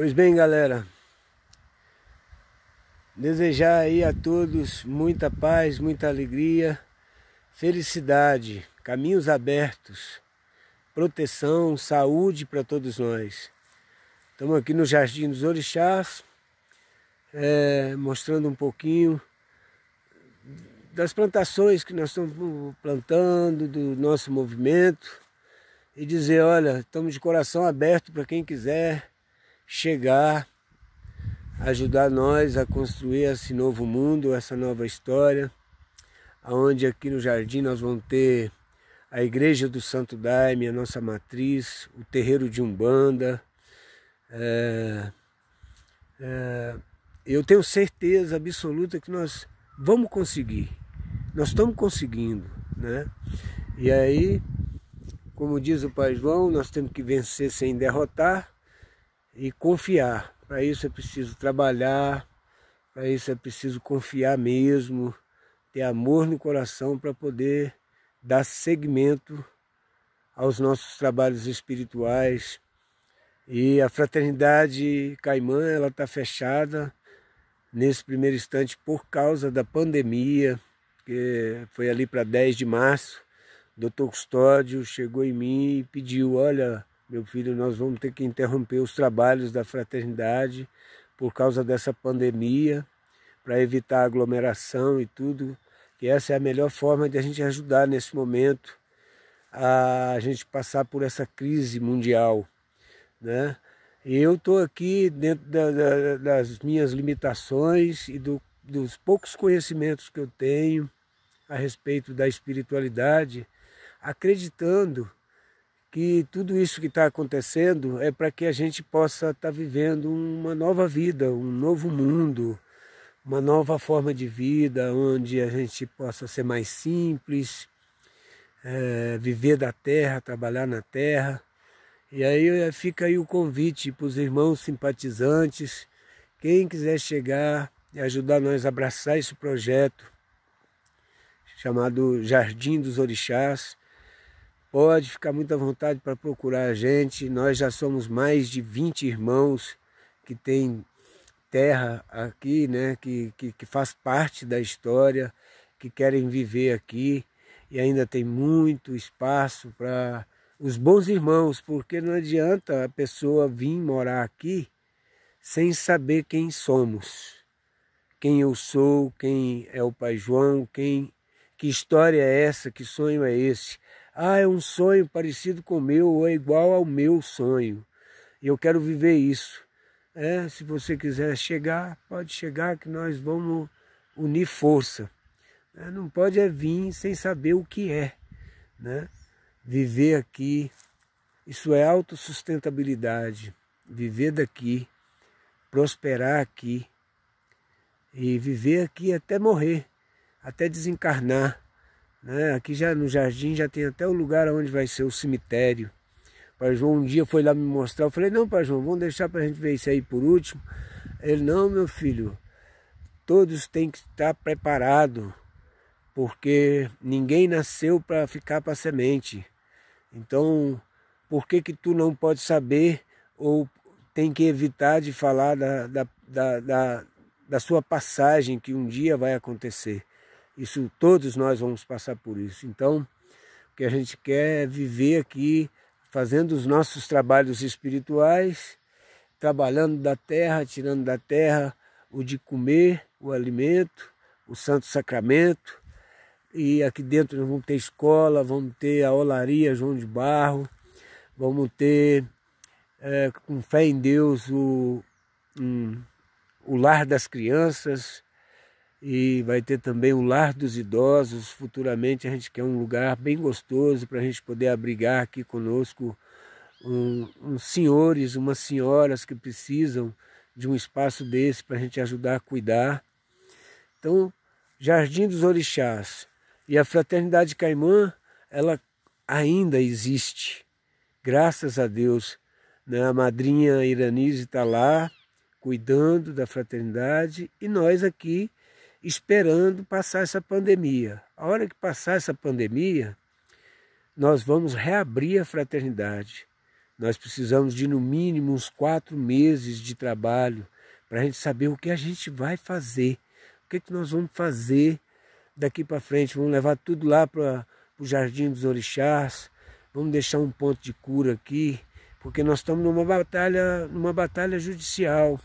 Pois bem, galera. Desejar aí a todos muita paz, muita alegria, felicidade, caminhos abertos, proteção, saúde para todos nós. Estamos aqui no Jardim dos Orixás, é, mostrando um pouquinho das plantações que nós estamos plantando, do nosso movimento, e dizer, olha, estamos de coração aberto para quem quiser chegar, ajudar nós a construir esse novo mundo, essa nova história, aonde aqui no jardim nós vamos ter a Igreja do Santo Daime, a nossa matriz, o terreiro de Umbanda. É, é, eu tenho certeza absoluta que nós vamos conseguir, nós estamos conseguindo, né? E aí, como diz o Pai João, nós temos que vencer sem derrotar, e confiar. Para isso é preciso trabalhar, para isso é preciso confiar mesmo, ter amor no coração para poder dar segmento aos nossos trabalhos espirituais. E a fraternidade Caimã ela está fechada nesse primeiro instante por causa da pandemia, que foi ali para 10 de março. O doutor Custódio chegou em mim e pediu, olha, meu filho, nós vamos ter que interromper os trabalhos da fraternidade por causa dessa pandemia, para evitar aglomeração e tudo, que essa é a melhor forma de a gente ajudar nesse momento a gente passar por essa crise mundial, né? E eu estou aqui dentro da, da, das minhas limitações e do, dos poucos conhecimentos que eu tenho a respeito da espiritualidade, acreditando que tudo isso que está acontecendo é para que a gente possa estar tá vivendo uma nova vida, um novo mundo, uma nova forma de vida, onde a gente possa ser mais simples, é, viver da terra, trabalhar na terra. E aí eh, fica aí o convite para os irmãos simpatizantes, quem quiser chegar e ajudar nós a abraçar esse projeto chamado Jardim dos Orixás, Pode ficar muito à vontade para procurar a gente. Nós já somos mais de 20 irmãos que tem terra aqui, né? que, que, que faz parte da história, que querem viver aqui e ainda tem muito espaço para os bons irmãos, porque não adianta a pessoa vir morar aqui sem saber quem somos, quem eu sou, quem é o Pai João, quem que história é essa, que sonho é esse. Ah, é um sonho parecido com o meu ou é igual ao meu sonho. Eu quero viver isso. É, se você quiser chegar, pode chegar que nós vamos unir força. É, não pode é vir sem saber o que é. Né? Viver aqui, isso é autossustentabilidade. Viver daqui, prosperar aqui e viver aqui até morrer, até desencarnar né? Aqui já no jardim já tem até o lugar onde vai ser o cemitério. O pai João um dia foi lá me mostrar, eu falei, não, pai João, vamos deixar para a gente ver isso aí por último. Ele, não, meu filho, todos têm que estar preparados, porque ninguém nasceu para ficar para semente. Então, por que que tu não pode saber ou tem que evitar de falar da, da, da, da, da sua passagem que um dia vai acontecer? Isso todos nós vamos passar por isso. Então, o que a gente quer é viver aqui fazendo os nossos trabalhos espirituais, trabalhando da terra, tirando da terra o de comer, o alimento, o santo sacramento. E aqui dentro nós vamos ter escola, vamos ter a olaria João de Barro, vamos ter, é, com fé em Deus, o, um, o lar das crianças, e vai ter também o Lar dos Idosos. Futuramente a gente quer um lugar bem gostoso para a gente poder abrigar aqui conosco uns um, um senhores, umas senhoras que precisam de um espaço desse para a gente ajudar a cuidar. Então, Jardim dos Orixás e a Fraternidade Caimã, ela ainda existe, graças a Deus. Né? A madrinha Iranise está lá cuidando da fraternidade e nós aqui esperando passar essa pandemia. A hora que passar essa pandemia, nós vamos reabrir a fraternidade. Nós precisamos de no mínimo uns quatro meses de trabalho para a gente saber o que a gente vai fazer, o que, é que nós vamos fazer daqui para frente. Vamos levar tudo lá para o Jardim dos Orixás, vamos deixar um ponto de cura aqui, porque nós estamos numa batalha, numa batalha judicial.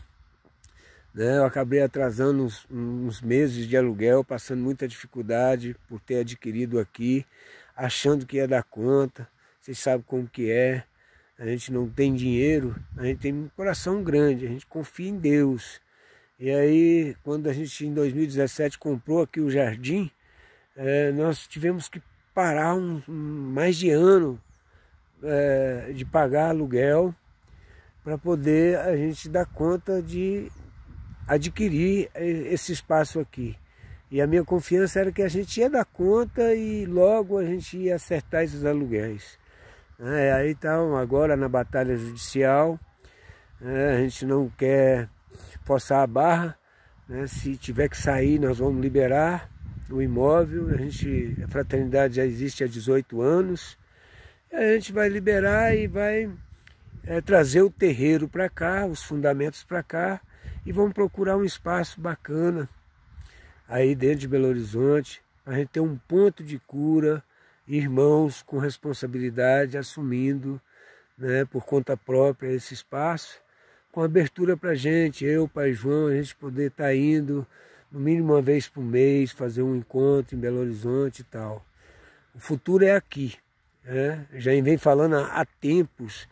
Né? Eu acabei atrasando uns, uns meses de aluguel, passando muita dificuldade por ter adquirido aqui, achando que ia dar conta. Vocês sabem como que é. A gente não tem dinheiro, a gente tem um coração grande, a gente confia em Deus. E aí, quando a gente em 2017 comprou aqui o jardim, é, nós tivemos que parar um, um mais de ano é, de pagar aluguel para poder a gente dar conta de adquirir esse espaço aqui. E a minha confiança era que a gente ia dar conta e logo a gente ia acertar esses aluguéis. É, aí então, agora na batalha judicial, é, a gente não quer forçar a barra. Né? Se tiver que sair, nós vamos liberar o imóvel. A, gente, a fraternidade já existe há 18 anos. A gente vai liberar e vai é, trazer o terreiro para cá, os fundamentos para cá e vamos procurar um espaço bacana aí dentro de Belo Horizonte, a gente ter um ponto de cura, irmãos com responsabilidade assumindo né, por conta própria esse espaço, com abertura para a gente, eu, Pai João, a gente poder estar tá indo no mínimo uma vez por mês, fazer um encontro em Belo Horizonte e tal. O futuro é aqui. Né? Já vem falando há tempos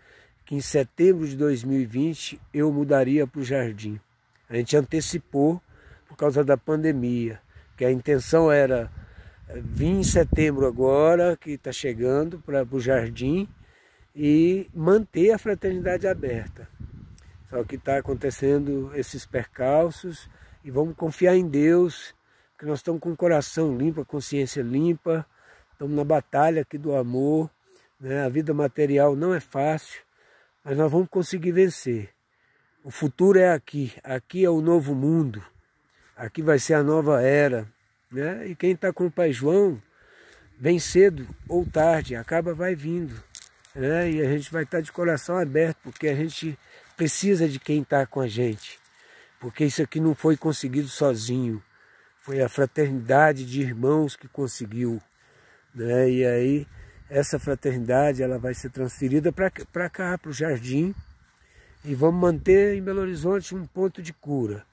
em setembro de 2020 eu mudaria para o jardim. A gente antecipou por causa da pandemia, que a intenção era eh, vir em setembro agora, que está chegando, para o jardim e manter a fraternidade aberta. Só que está acontecendo esses percalços e vamos confiar em Deus, porque nós estamos com o coração limpo, a consciência limpa, estamos na batalha aqui do amor. Né? A vida material não é fácil, mas nós vamos conseguir vencer. O futuro é aqui, aqui é o novo mundo, aqui vai ser a nova era. Né? E quem está com o Pai João, vem cedo ou tarde, acaba vai vindo. Né? E a gente vai estar tá de coração aberto, porque a gente precisa de quem está com a gente. Porque isso aqui não foi conseguido sozinho, foi a fraternidade de irmãos que conseguiu. Né? E aí essa fraternidade ela vai ser transferida para cá, para o Jardim, e vamos manter em Belo Horizonte um ponto de cura.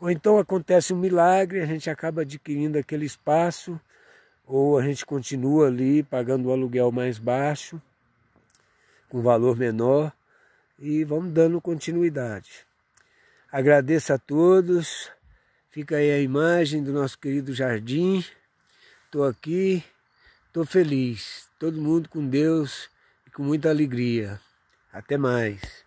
Ou então acontece um milagre, a gente acaba adquirindo aquele espaço, ou a gente continua ali pagando o um aluguel mais baixo, com valor menor, e vamos dando continuidade. Agradeço a todos, fica aí a imagem do nosso querido jardim. Estou aqui, estou feliz, todo mundo com Deus e com muita alegria. Até mais.